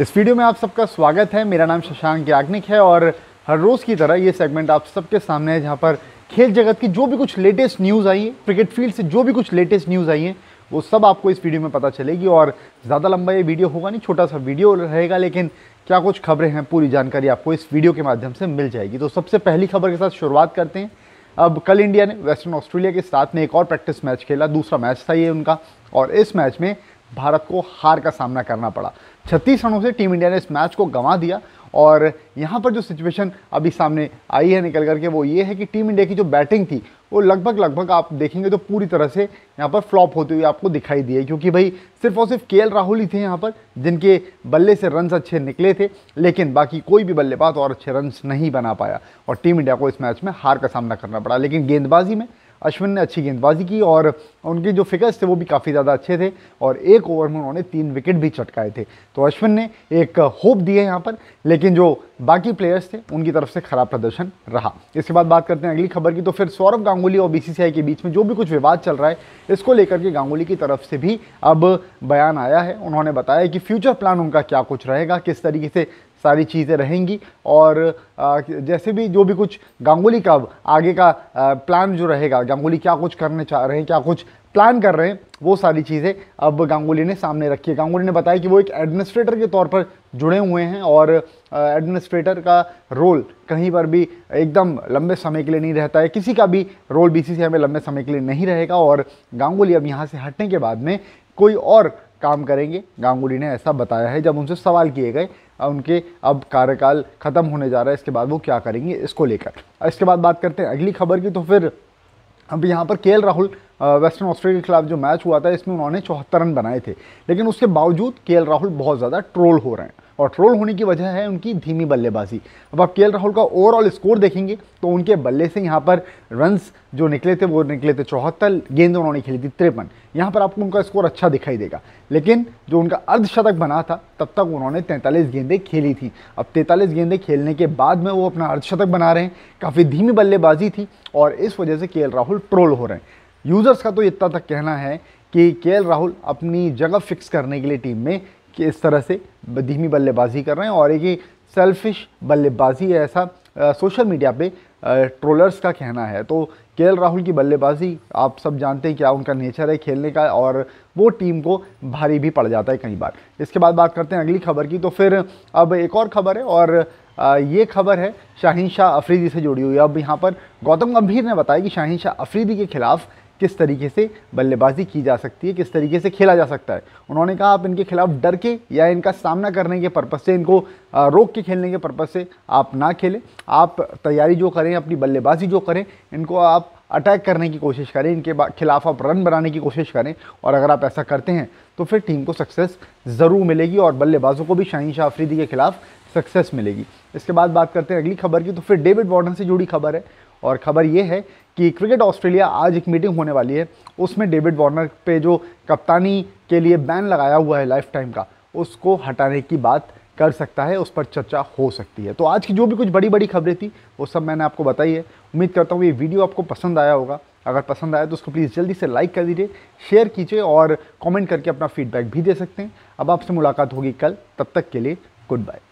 इस वीडियो में आप सबका स्वागत है मेरा नाम शशांक याग्निक है और हर रोज़ की तरह ये सेगमेंट आप सबके सामने है जहाँ पर खेल जगत की जो भी कुछ लेटेस्ट न्यूज़ आई है क्रिकेट फील्ड से जो भी कुछ लेटेस्ट न्यूज़ आई है वो सब आपको इस वीडियो में पता चलेगी और ज़्यादा लंबा ये वीडियो होगा नहीं छोटा सा वीडियो रहेगा लेकिन क्या कुछ खबरें हैं पूरी जानकारी आपको इस वीडियो के माध्यम से मिल जाएगी तो सबसे पहली खबर के साथ शुरुआत करते हैं अब कल इंडिया ने वेस्टर्न ऑस्ट्रेलिया के साथ में एक और प्रैक्टिस मैच खेला दूसरा मैच था ये उनका और इस मैच में भारत को हार का सामना करना पड़ा छत्तीस रनों से टीम इंडिया ने इस मैच को गंवा दिया और यहाँ पर जो सिचुएशन अभी सामने आई है निकल करके वो ये है कि टीम इंडिया की जो बैटिंग थी वो लगभग लगभग आप देखेंगे तो पूरी तरह से यहाँ पर फ्लॉप होती हुई आपको दिखाई दी है क्योंकि भाई सिर्फ और सिर्फ के राहुल ही थे यहाँ पर जिनके बल्ले से रन्स अच्छे निकले थे लेकिन बाकी कोई भी बल्लेबाज और अच्छे रन्स नहीं बना पाया और टीम इंडिया को इस मैच में हार का सामना करना पड़ा लेकिन गेंदबाजी में अश्विन ने अच्छी गेंदबाजी की और उनके जो फिगर्स थे वो भी काफ़ी ज़्यादा अच्छे थे और एक ओवर में उन्होंने तीन विकेट भी चटकाए थे तो अश्विन ने एक होप दी है यहाँ पर लेकिन जो बाकी प्लेयर्स थे उनकी तरफ से खराब प्रदर्शन रहा इसके बाद बात करते हैं अगली खबर की तो फिर सौरभ गांगुली और बी के बीच में जो भी कुछ विवाद चल रहा है इसको लेकर के गांगुली की तरफ से भी अब बयान आया है उन्होंने बताया कि फ्यूचर प्लान उनका क्या कुछ रहेगा किस तरीके से सारी चीज़ें रहेंगी और जैसे भी जो भी कुछ गांगुली का आगे का प्लान जो रहेगा गांगुली क्या कुछ करने चाह रहे हैं क्या कुछ प्लान कर रहे हैं वो सारी चीज़ें अब गांगुली ने सामने रखी है गांगुली ने बताया कि वो एक एडमिनिस्ट्रेटर के तौर पर जुड़े हुए हैं और एडमिनिस्ट्रेटर का रोल कहीं पर भी एकदम लंबे समय के लिए नहीं रहता है किसी का भी रोल सी में लंबे समय के लिए नहीं रहेगा और गांगुली अब यहाँ से हटने के बाद में कोई और काम करेंगे गांगुली ने ऐसा बताया है जब उनसे सवाल किए गए उनके अब कार्यकाल ख़त्म होने जा रहा है इसके बाद वो क्या करेंगे इसको लेकर इसके बाद बात करते हैं अगली खबर की तो फिर अब यहाँ पर के राहुल वेस्टर्न ऑस्ट्रेलिया के खिलाफ जो मैच हुआ था इसमें उन्होंने चौहत्तर रन बनाए थे लेकिन उसके बावजूद के राहुल बहुत ज़्यादा ट्रोल हो रहे हैं और ट्रोल होने की वजह है उनकी धीमी बल्लेबाजी अब आप के राहुल का ओवरऑल स्कोर देखेंगे तो उनके बल्ले से यहाँ पर रन्स जो निकले थे वो निकले थे चौहत्तर गेंद उन्होंने खेली थी तिरपन यहाँ पर आपको उनका स्कोर अच्छा दिखाई देगा लेकिन जो उनका अर्धशतक बना था तब तक उन्होंने तैंतालीस गेंदें खेली थी अब तैंतालीस गेंदें खेलने के बाद में वो अपना अर्धशतक बना रहे हैं काफ़ी धीमी बल्लेबाजी थी और इस वजह से के राहुल ट्रोल हो रहे हैं यूज़र्स का तो इतना तक कहना है कि के राहुल अपनी जगह फिक्स करने के लिए टीम में कि इस तरह से धीमी बल्लेबाजी कर रहे हैं और एक ही सेल्फिश बल्लेबाजी ऐसा आ, सोशल मीडिया पे ट्रोलर्स का कहना है तो के राहुल की बल्लेबाजी आप सब जानते हैं क्या उनका नेचर है खेलने का और वो टीम को भारी भी पड़ जाता है कई बार इसके बाद बात करते हैं अगली खबर की तो फिर अब एक और खबर है और ये खबर है शाहिन शाह अफरीदी से जुड़ी हुई अब यहाँ पर गौतम गंभीर ने बताया कि शाहिन शाह अफरीदी के खिलाफ किस तरीके से बल्लेबाजी की जा सकती है किस तरीके से खेला जा सकता है उन्होंने कहा आप इनके खिलाफ डर के या इनका सामना करने के पर्पज़ से इनको रोक के खेलने के पर्पज़ से आप ना खेलें आप तैयारी जो करें अपनी बल्लेबाजी जो करें इनको आप अटैक करने की कोशिश करें इनके खिलाफ आप रन बनाने की कोशिश करें और अगर आप ऐसा करते हैं तो फिर टीम को सक्सेस ज़रूर मिलेगी और बल्लेबाजों को भी शाहिन शाह अफरीदी के खिलाफ सक्सेस मिलेगी इसके बाद बात करते हैं अगली खबर की तो फिर डेविड वार्नर से जुड़ी खबर है और खबर ये है कि क्रिकेट ऑस्ट्रेलिया आज एक मीटिंग होने वाली है उसमें डेविड वार्नर पे जो कप्तानी के लिए बैन लगाया हुआ है लाइफ टाइम का उसको हटाने की बात कर सकता है उस पर चर्चा हो सकती है तो आज की जो भी कुछ बड़ी बड़ी खबरें थी वो सब मैंने आपको बताई है उम्मीद करता हूँ ये वीडियो आपको पसंद आया होगा अगर पसंद आया तो उसको प्लीज़ जल्दी से लाइक कर दीजिए शेयर कीजिए और कमेंट करके अपना फीडबैक भी दे सकते हैं अब आपसे मुलाकात होगी कल तब तक के लिए गुड बाय